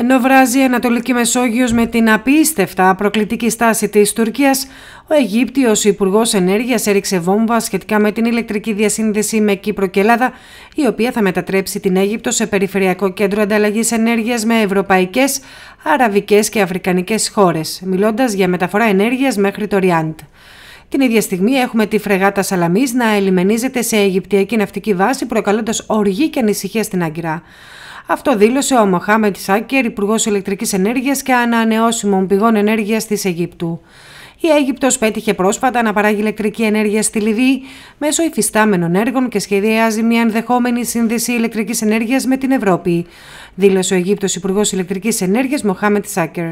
Ενώ βράζει η Ανατολική Μεσόγειος με την απίστευτα προκλητική στάση της Τουρκίας, ο Αιγύπτιος Υπουργός Ενέργειας έριξε βόμβα σχετικά με την ηλεκτρική διασύνδεση με Κύπρο και Ελλάδα, η οποία θα μετατρέψει την Αίγυπτο σε περιφερειακό κέντρο ανταλλαγής ενέργειας με ευρωπαϊκές, αραβικές και Αφρικανικές χώρες, μιλώντας για μεταφορά ενέργειας μέχρι το Ριάντ. Την ίδια στιγμή έχουμε τη φρεγάτα Σαλαμής να ελιμενίζεται σε Αιγυπτιακή ναυτική βάση, προκαλώντας οργή και ανησυχία στην Άγκυρα. Αυτό δήλωσε ο Μοχάμετ Σάκερ, Υπουργός Ηλεκτρικής Ενέργειας και Ανανεώσιμων Πηγών Ενέργειας της Αιγύπτου. Η Αίγυπτος πέτυχε πρόσφατα να παράγει ηλεκτρική ενέργεια στη Λιβύη μέσω υφιστάμενων έργων και σχεδιάζει μια ενδεχόμενη σύνδεση ηλεκτρικής ενέργειας με την Ευρώπη, δήλωσε ο Αιγύπτος Υπουργός Ηλεκτρικής Ενέργειας Μοχάμετ Σάκερ.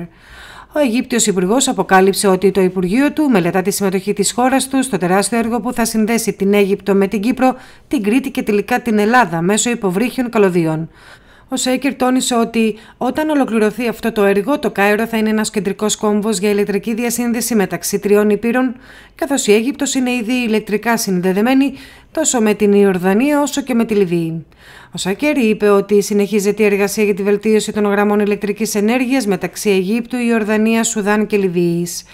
Ο Αιγύπτιος Υπουργός αποκάλυψε ότι το Υπουργείο του μελετά τη συμμετοχή της χώρας του στο τεράστιο έργο που θα συνδέσει την Αίγυπτο με την Κύπρο, την Κρήτη και τελικά την Ελλάδα μέσω υποβρύχιων καλωδίων. Ο Σέικερ τόνισε ότι όταν ολοκληρωθεί αυτό το έργο, το Κάιρο θα είναι ένας κεντρικός κόμβος για ηλεκτρική διασύνδεση μεταξύ τριών υπήρων, καθώς η Αίγυπτος είναι ήδη ηλεκτρικά συνδεδεμένη τόσο με την Ιορδανία όσο και με τη Λιβύη. Ο Σακέρη είπε ότι συνεχίζεται η εργασία για τη βελτίωση των γραμμών ηλεκτρικής ενέργειας μεταξύ Αιγύπτου, Ιορδανίας, Σουδάν και Λιβύης.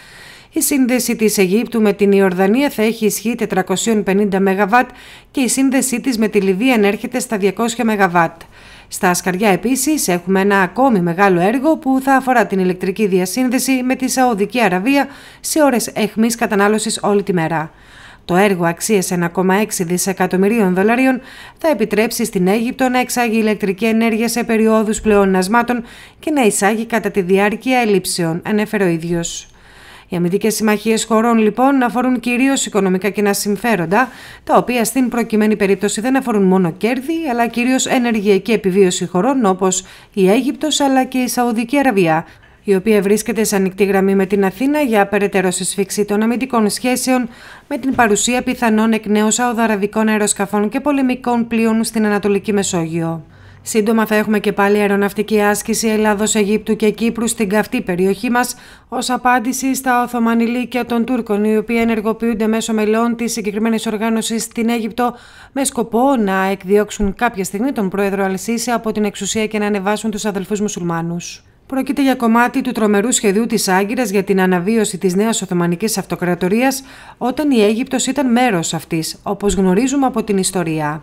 Η σύνδεση της Αιγύπτου με την Ιορδανία θα έχει ισχύ 450 ΜΒ και η σύνδεσή της με τη Λιβύη ανέρχεται στα 200 ΜΒ. Στα Ασκαριά επίσης έχουμε ένα ακόμη μεγάλο έργο που θα αφορά την ηλεκτρική διασύνδεση με τη Σαουδική Αραβία σε ώρες εχμής κατανάλωσης όλη τη μέρα. Το έργο αξίας 1,6 δισεκατομμυρίων δολαρίων θα επιτρέψει στην Αίγυπτο να εξάγει ηλεκτρική ενέργεια σε περιόδους πλεονασμάτων και να εισάγει κατά τη διάρκεια ελλείψεων, ανέφερε ο ίδιος. Οι αμυντικές συμμαχίες χωρών λοιπόν αφορούν κυρίως οικονομικά κοινά συμφέροντα, τα οποία στην προκειμένη περίπτωση δεν αφορούν μόνο κέρδη, αλλά κυρίως ενεργειακή επιβίωση χωρών όπως η Αίγυπτος αλλά και η Σαουδική Αραβία, η οποία βρίσκεται σε ανοιχτή γραμμή με την Αθήνα για περαιτέρω συσφίξη των αμυντικών σχέσεων με την παρουσία πιθανών εκ νέου σαουδαραβικών αεροσκαφών και πολεμικών πλοίων στην Ανατολική Μεσόγειο. Σύντομα θα έχουμε και πάλι αεροναυτική άσκηση Ελλάδος, Αιγύπτου και Κύπρου στην καυτή περιοχή μας ως απάντηση στα Οθωμανιλίκια των Τούρκων, οι οποίοι ενεργοποιούνται μέσω μελών της συγκεκριμένης οργάνωσης στην Αίγυπτο με σκοπό να εκδιώξουν κάποια στιγμή τον πρόεδρο Αλσίση από την εξουσία και να ανεβάσουν τους αδελφούς μουσουλμάνους. Πρόκειται για κομμάτι του τρομερού σχεδίου της Άγκυρας για την αναβίωση της νέας Οθωμανικής Αυτοκρατορίας όταν η Αίγυπτος ήταν μέρος αυτής, όπως γνωρίζουμε από την ιστορία.